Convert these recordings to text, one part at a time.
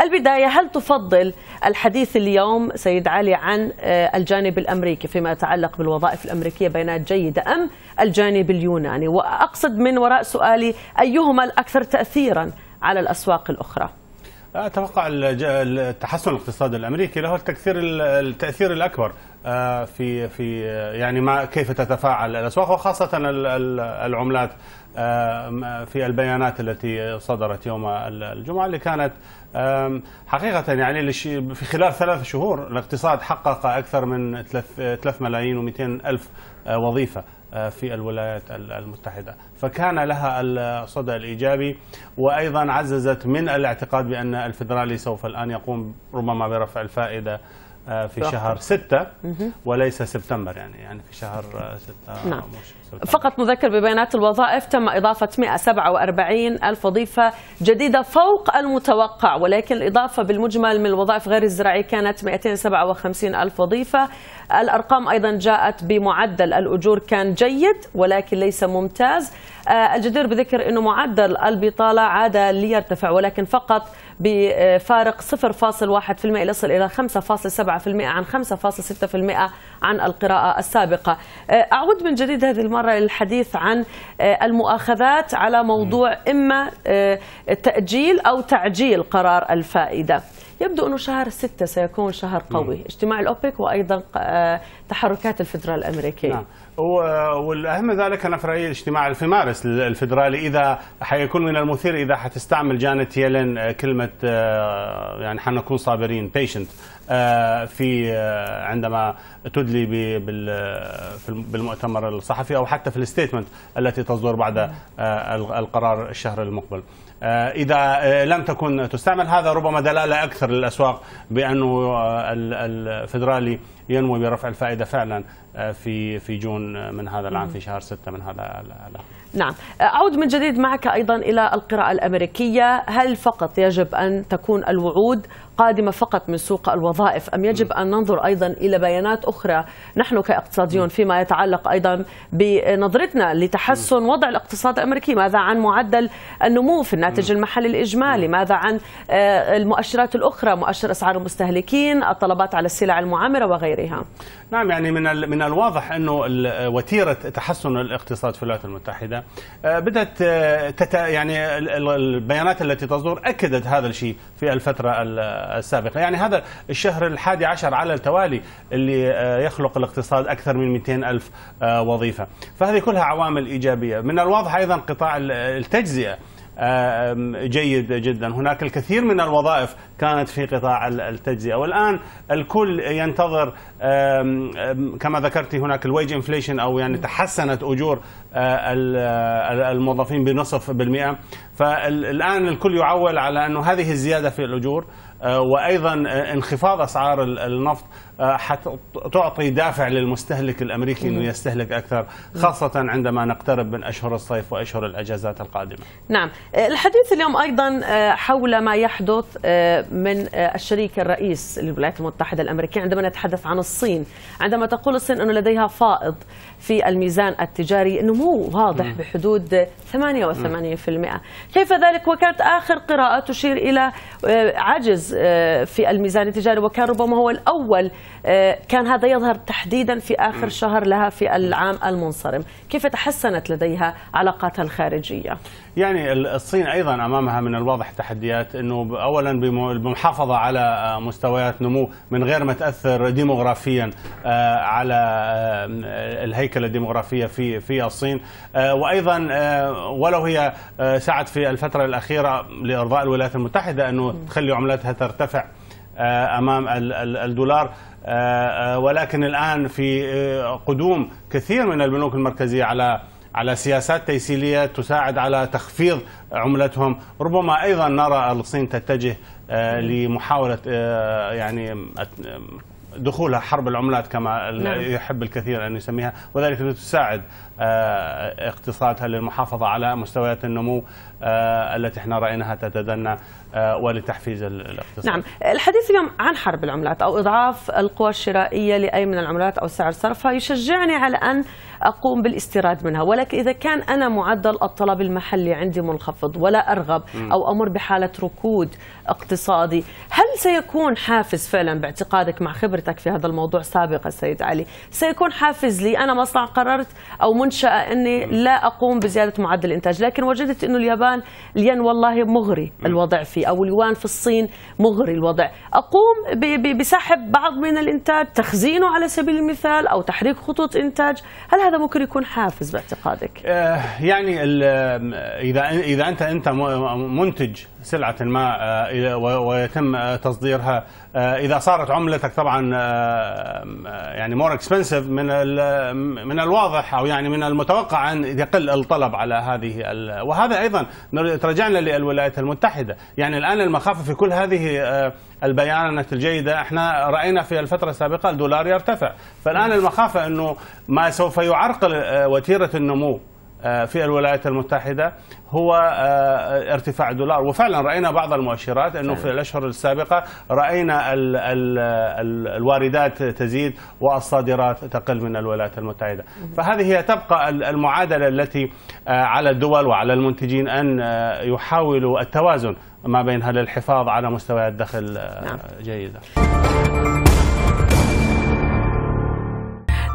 البداية هل تفضل الحديث اليوم سيد علي عن آه، الجانب الأمريكي فيما يتعلق بالوظائف الأمريكية بيانات جيدة أم الجانب اليوناني وأقصد من وراء سؤالي أيهما الأكثر تأثيرا على الأسواق الأخرى اتوقع التحسن الاقتصادي الامريكي له التكثير التاثير الاكبر آه، في في آه، يعني ما كيف تتفاعل الاسواق وخاصه العملات آه، في البيانات التي صدرت يوم الجمعه اللي كانت حقيقه يعني في خلال ثلاث شهور الاقتصاد حقق اكثر من 3 ملايين و200 الف وظيفه آه، في الولايات المتحدة فكان لها الصدى الإيجابي وأيضا عززت من الاعتقاد بأن الفدرالي سوف الآن يقوم ربما برفع الفائدة آه، في شهر 6 وليس سبتمبر يعني يعني في شهر 6 آه، نعم. فقط نذكر ببيانات الوظائف تم إضافة 147 ألف وظيفة جديدة فوق المتوقع ولكن الإضافة بالمجمل من الوظائف غير الزراعية كانت 257 ألف وظيفة الأرقام أيضا جاءت بمعدل الأجور كان جيد ولكن ليس ممتاز آه، الجدير بذكر أنه معدل البطالة عاد ليرتفع ولكن فقط بفارق 0.1% يصل إلى 5.7% عن 5.6% عن القراءة السابقة آه، أعود من جديد هذه المرة للحديث عن آه، المؤاخذات على موضوع إما تأجيل أو تعجيل قرار الفائدة يبدو أنه شهر ستة سيكون شهر قوي م. اجتماع الأوبك وأيضا آه، تحركات الفدرال الأمريكية نعم. والاهم ذلك انا في رايي الاجتماع في مارس الفدرالي اذا حيكون من المثير اذا حتستعمل جانيت يلين آه، كلمه آه، يعني حنكون صابرين بيشنت آه، في عندما تدلي بالمؤتمر الصحفي او حتى في الستيتمنت التي تصدر بعد القرار الشهر المقبل. إذا لم تكن تستعمل هذا ربما دلالة أكثر للأسواق بأنه الفدرالي ينمو برفع الفائده فعلا آه، في في جون آه، من هذا العام في شهر 6 من هذا العام نعم آه، اعود من جديد معك ايضا الى القراءه الامريكيه هل فقط يجب ان تكون الوعود قادمه فقط من سوق الوظائف ام يجب ان ننظر ايضا الى بيانات اخرى نحن كاقتصاديون فيما يتعلق ايضا بنظرتنا لتحسن وضع الاقتصاد الامريكي ماذا عن معدل النمو في الناتج المحلي الاجمالي ماذا عن المؤشرات الاخرى مؤشر اسعار المستهلكين الطلبات على السلع المعامره وغيرها غيرها نعم يعني من من الواضح انه وتيره تحسن الاقتصاد في الولايات المتحده آه، بدات آه، تت يعني البيانات التي تصدر اكدت هذا الشيء في الفتره السابقه، يعني هذا الشهر الحادي عشر على التوالي اللي آه، يخلق الاقتصاد اكثر من 200 الف وظيفه، فهذه كلها عوامل ايجابيه، من الواضح ايضا قطاع التجزئه جيد جدا هناك الكثير من الوظائف كانت في قطاع التجزئة والآن الكل ينتظر كما ذكرت هناك الويج انفليشن أو يعني تحسنت أجور آه، آه، الموظفين بنصف بالمئة فالآن الكل يعول على أنه هذه الزيادة في الأجور آه، وأيضا انخفاض أسعار النفط آه، تعطي دافع للمستهلك الامريكي انه يستهلك اكثر خاصه عندما نقترب من اشهر الصيف واشهر الاجازات القادمه. نعم، آه، الحديث اليوم ايضا آه، حول ما يحدث من الشريك الرئيس للولايات المتحده الامريكيه عندما نتحدث عن الصين، عندما تقول الصين انه لديها فائض في الميزان التجاري نمو واضح بحدود 88%، كيف ذلك وكانت اخر قراءه تشير الى عجز في الميزان التجاري وكان ربما هو الاول آه، كان هذا يظهر تحديدا في آخر شهر لها في العام المنصرم كيف تحسنت لديها علاقاتها الخارجية؟ يعني الصين أيضا أمامها من الواضح تحديات أنه أولا بالمحافظة على مستويات نمو من غير ما تأثر ديموغرافيا آه، على آه، الهيكلة الديموغرافية في في الصين وأيضا ولو هي سعت في الفترة الأخيرة لإرضاء الولايات المتحدة أنه تخلي عملاتها ترتفع آه، امام الدولار آه، آه، ولكن الان في قدوم كثير من البنوك المركزيه على على سياسات تيسيليه تساعد على تخفيض عملتهم، ربما ايضا نرى الصين تتجه نعم. لمحاوله يعني دخولها حرب العملات كما نعم. يحب الكثير ان يسميها وذلك لتساعد آه، اقتصادها للمحافظة على مستويات النمو آه، التي احنا رأيناها تتدنى آه، ولتحفيز الاقتصاد نعم الحديث اليوم عن حرب العملات أو إضعاف القوى الشرائية لأي من العملات أو سعر صرفها يشجعني على أن أقوم بالاستيراد منها ولكن إذا كان أنا معدل الطلب المحلي عندي منخفض ولا أرغب أو أمر بحالة ركود اقتصادي هل سيكون حافز فعلا باعتقادك مع خبرتك في هذا الموضوع سابقا سيد علي سيكون حافز لي أنا مصنع قررت أو من منشأة أني لا أقوم بزيادة معدل الإنتاج لكن وجدت أنه اليابان الين والله مغري الوضع فيه أو اليوان في الصين مغري الوضع أقوم بسحب بعض من الإنتاج تخزينه على سبيل المثال أو تحريك خطوط إنتاج هل هذا ممكن يكون حافز باعتقادك؟ آه، يعني آه، إذا إذا أنت أنت منتج سلعة ما آه، ويتم تصديرها إذا صارت عملتك طبعا يعني مور اكسبنسيف من من الواضح أو يعني من من المتوقع أن يقل الطلب على هذه وهذا أيضا ترجعنا للولايات المتحدة يعني الآن المخاوف في كل هذه آه، البيانات الجيدة احنا رأينا في الفترة السابقة الدولار يرتفع فالآن المخافة أنه ما سوف يعرقل آه، وتيرة النمو آه، في الولايات المتحدة هو آه، آه، ارتفاع الدولار وفعلا رأينا بعض المؤشرات أنه في الأشهر السابقة رأينا الواردات تزيد والصادرات تقل من الولايات المتحدة فهذه هي تبقى المعادلة التي على الدول وعلى المنتجين أن يحاولوا التوازن ما بينها للحفاظ على مستويات دخل نعم. جيدة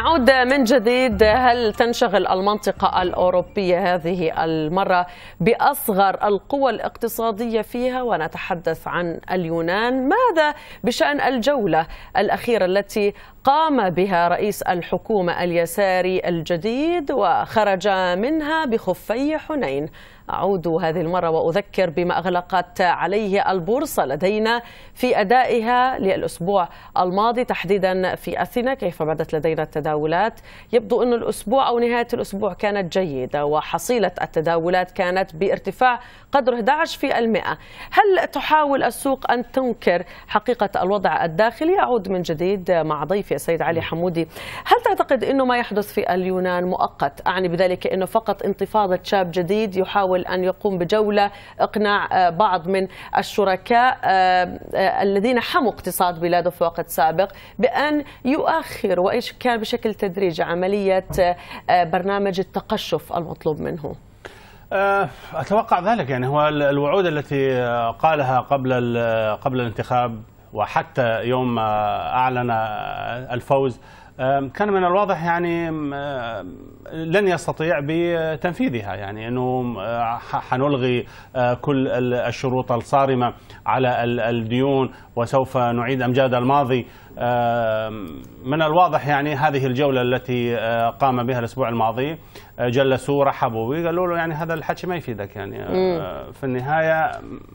نعود من جديد هل تنشغل المنطقة الأوروبية هذه المرة بأصغر القوى الاقتصادية فيها ونتحدث عن اليونان ماذا بشأن الجولة الأخيرة التي قام بها رئيس الحكومة اليساري الجديد وخرج منها بخفي حنين أعود هذه المرة وأذكر بما أغلقت عليه البورصة لدينا في أدائها للأسبوع الماضي تحديدا في أثينا كيف بدت لدينا التداولات يبدو أن الأسبوع أو نهاية الأسبوع كانت جيدة وحصيلة التداولات كانت بارتفاع قدر 11 في المئة هل تحاول السوق أن تنكر حقيقة الوضع الداخلي أعود من جديد مع ضيفي العافية السيد علي نعم. حمودي هل تعتقد أنه ما يحدث في اليونان مؤقت أعني بذلك أنه فقط انتفاضة شاب جديد يحاول أن يقوم بجولة إقناع آه، بعض من الشركاء آه، آه، الذين حموا اقتصاد بلاده في وقت سابق بأن يؤخر وإيش كان بشكل تدريجي عملية برنامج التقشف المطلوب منه اتوقع ذلك يعني هو الوعود التي قالها قبل قبل الانتخاب وحتى يوم آه، أعلن آه، الفوز كان من الواضح يعني لن يستطيع بتنفيذها يعني انه حنلغي آه، كل الشروط الصارمه على الديون وسوف نعيد امجاد الماضي من الواضح يعني هذه الجوله التي قام بها الاسبوع الماضي جلسوه رحبوا به قالوا له يعني هذا الحكي ما يفيدك يعني مم. آه، في النهايه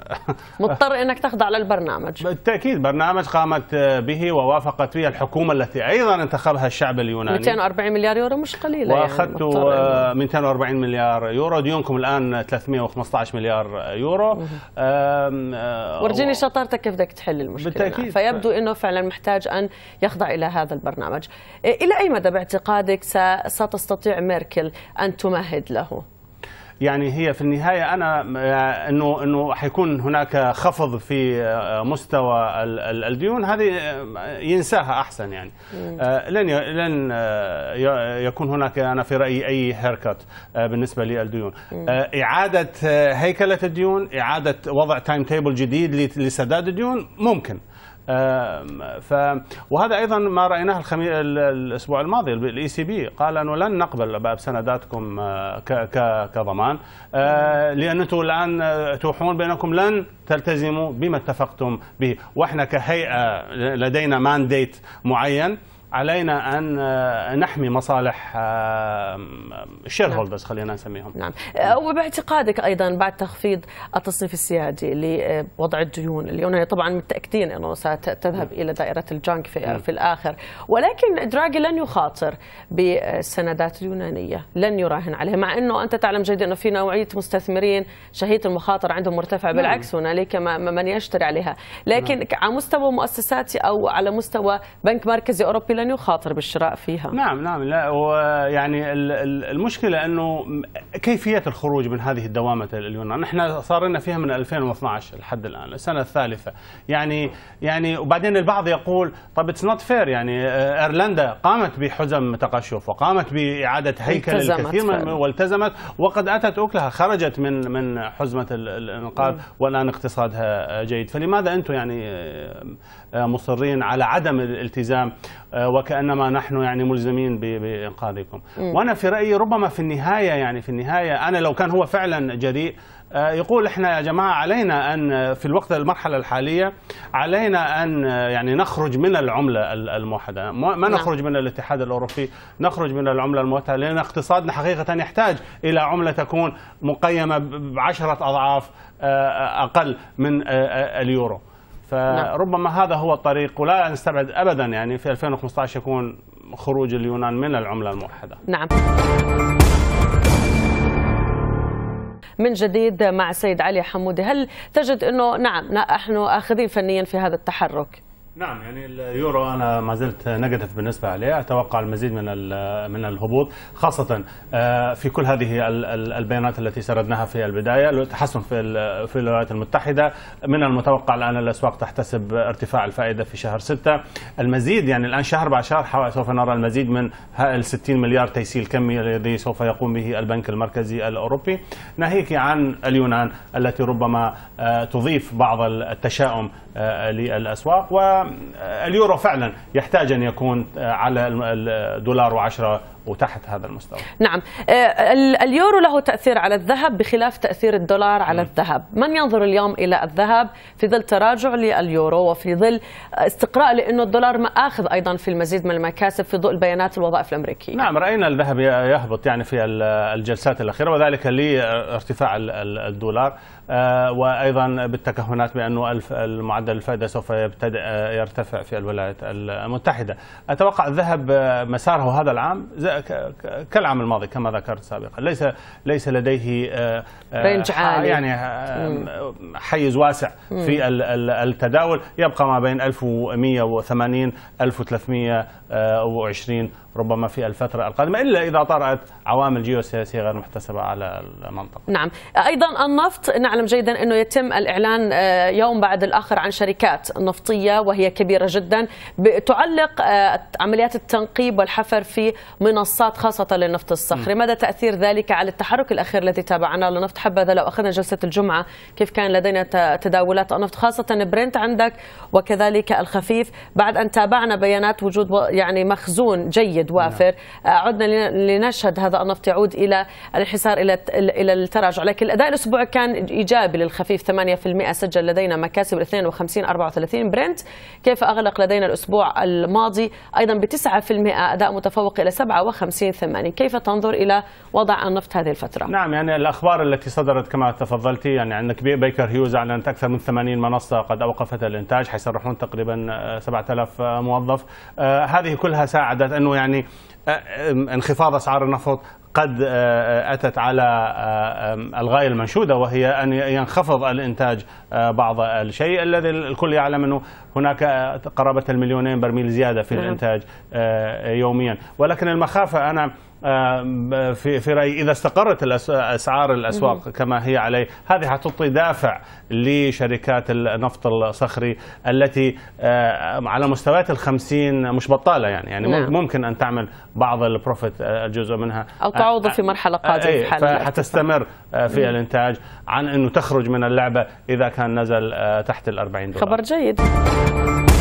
مضطر انك تخضع للبرنامج بالتاكيد برنامج قامت به ووافقت فيه الحكومه التي ايضا انتخبها الشعب اليوناني 240 مليار يورو مش قليله يعني آه، يعني 240 مليار يورو ديونكم الان 315 مليار يورو آه، ورجيني شطارتك كيف بدك تحل المشكله بالتأكيد. فيبدو انه فعلا محتاج ان يخضع الى هذا البرنامج الى اي مدى باعتقادك ستستطيع ميركل أن تمهد له يعني هي في النهايه انا آه، انه انه حيكون هناك خفض في آه، مستوى الديون هذه آه، ينساها احسن يعني لن لن يكون هناك انا في رايي اي هيركت بالنسبه للديون اعاده هيكله الديون اعاده وضع تايم تيبل جديد لسداد الديون ممكن ف وهذا ايضا ما رايناه الخمي... الاسبوع الماضي الاي سي e بي قال انه لن نقبل باب سنداتكم آه، ك... ك... كضمان آه، لان انتم الان آه، توحون بانكم لن تلتزموا بما اتفقتم به واحنا كهيئه لدينا مانديت معين علينا ان آه، نحمي مصالح الشير آه، هولدرز خلينا نسميهم نعم آه، وباعتقادك ايضا بعد تخفيض التصنيف السيادي لوضع الديون اليونانية يعني طبعا متاكدين انه ستذهب الى دائره الجانك في, نعم. في الاخر ولكن دراجي لن يخاطر بالسندات اليونانيه لن يراهن عليها مع انه انت تعلم جيدا انه في نوعيه مستثمرين شهيه المخاطر عندهم مرتفع نعم. بالعكس هنالك من يشتري عليها لكن نعم. على مستوى مؤسساتي او على مستوى بنك مركزي اوروبي لن يخاطر بالشراء فيها نعم نعم لا ويعني المشكله انه كيفيه الخروج من هذه الدوامه اليونان نحن نحن صارنا فيها من 2012 لحد الان السنه الثالثه يعني يعني وبعدين البعض يقول طب اتس نوت فير يعني آه، ايرلندا قامت بحزم تقشف وقامت باعاده هيكل الكثير من والتزمت وقد اتت اكلها خرجت من من حزمه الانقاذ والان اقتصادها آه، جيد فلماذا انتم يعني آه، مصرين على عدم الالتزام وكانما نحن يعني ملزمين بانقاذكم وانا في رايي ربما في النهايه يعني في النهايه انا لو كان هو فعلا جريء آه، يقول احنا يا جماعه علينا ان في الوقت المرحله الحاليه علينا ان آه، يعني نخرج من العمله الموحده ما نعم. نخرج من الاتحاد الاوروبي نخرج من العمله الموحده لان اقتصادنا حقيقه يحتاج الى عمله تكون مقيمه بعشره اضعاف آه، اقل من اليورو نعم. فربما هذا هو الطريق ولا نستبعد ابدا يعني في 2015 يكون خروج اليونان من العمله الموحده. نعم. من جديد مع السيد علي حمودي، هل تجد انه نعم نحن اخذين فنيا في هذا التحرك؟ نعم يعني اليورو انا ما زلت نيجاتيف بالنسبه عليه اتوقع المزيد من من الهبوط خاصه آه، في كل هذه البيانات التي سردناها في البدايه التحسن في في الولايات المتحده من المتوقع الان الاسواق تحتسب ارتفاع الفائده في شهر 6 المزيد يعني الان شهر بعد شهر سوف نرى المزيد من ال 60 مليار تيسيل كمي الذي سوف يقوم به البنك المركزي الاوروبي ناهيك عن اليونان التي ربما آه، تضيف بعض التشاؤم آه، للاسواق و اليورو فعلا يحتاج ان يكون على الدولار و10 وتحت هذا المستوى نعم آه، اليورو له تأثير على الذهب بخلاف تأثير الدولار على نعم. الذهب من ينظر اليوم إلى الذهب في ظل تراجع لليورو وفي ظل استقراء لأنه الدولار ما أخذ أيضا في المزيد من المكاسب في ضوء البيانات الوظائف الأمريكية نعم رأينا الذهب يهبط يعني في الجلسات الأخيرة وذلك لارتفاع الدولار آه، وأيضا بالتكهنات بأنه معدل الفائدة سوف يبتدأ آه، يرتفع في الولايات المتحدة أتوقع الذهب مساره هذا العام كالعام الماضي كما ذكرت سابقا ليس ليس لديه آه، آه، رينج آه، عالي يعني حيز واسع في التداول يبقى ما بين 1180 1320 ربما في الفترة القادمة إلا إذا طرأت عوامل جيوسياسية غير محتسبة على المنطقة نعم أيضا النفط نعلم جيدا أنه يتم الإعلان يوم بعد الآخر عن شركات نفطية وهي كبيرة جدا تعلق عمليات التنقيب والحفر في منصة المنصات خاصة للنفط الصخري مدى تأثير ذلك على التحرك الأخير الذي تابعناه لنفط حبذا لو أخذنا جلسة الجمعة كيف كان لدينا تداولات النفط خاصة برنت عندك وكذلك الخفيف بعد أن تابعنا بيانات وجود يعني مخزون جيد وافر نعم. عدنا لنشهد هذا النفط يعود إلى الانحسار إلى إلى التراجع لكن الأداء الأسبوع كان إيجابي للخفيف 8% سجل لدينا مكاسب 52 34 برنت كيف أغلق لدينا الأسبوع الماضي أيضا ب 9% أداء متفوق إلى 7 و50 80 كيف تنظر إلى وضع النفط هذه الفترة؟ نعم يعني الأخبار التي صدرت كما تفضلت يعني عندك بيكر هيوز أعلنت أكثر من 80 منصة قد أوقفت الإنتاج حيصرحون تقريبا 7000 آه، آه، موظف آه، هذه كلها ساعدت أنه يعني انخفاض أسعار النفط قد آه، آه، أتت على آه، الغاية المنشودة وهي أن ينخفض الإنتاج بعض الشيء الذي الكل يعلم أنه هناك قرابة المليونين برميل زيادة في نعم. الإنتاج يوميا ولكن المخافة أنا في في رايي اذا استقرت اسعار الاسواق كما هي عليه هذه حتعطي دافع لشركات النفط الصخري التي على مستويات ال50 مش بطاله يعني يعني نعم. ممكن ان تعمل بعض البروفيت آه، جزء منها او تعوض آه، في مرحله آه، قادمه في إيه، حال فحتستمر في مم. الانتاج عن انه تخرج من اللعبه اذا كان نزل تحت ال 40 دولار خبر جيد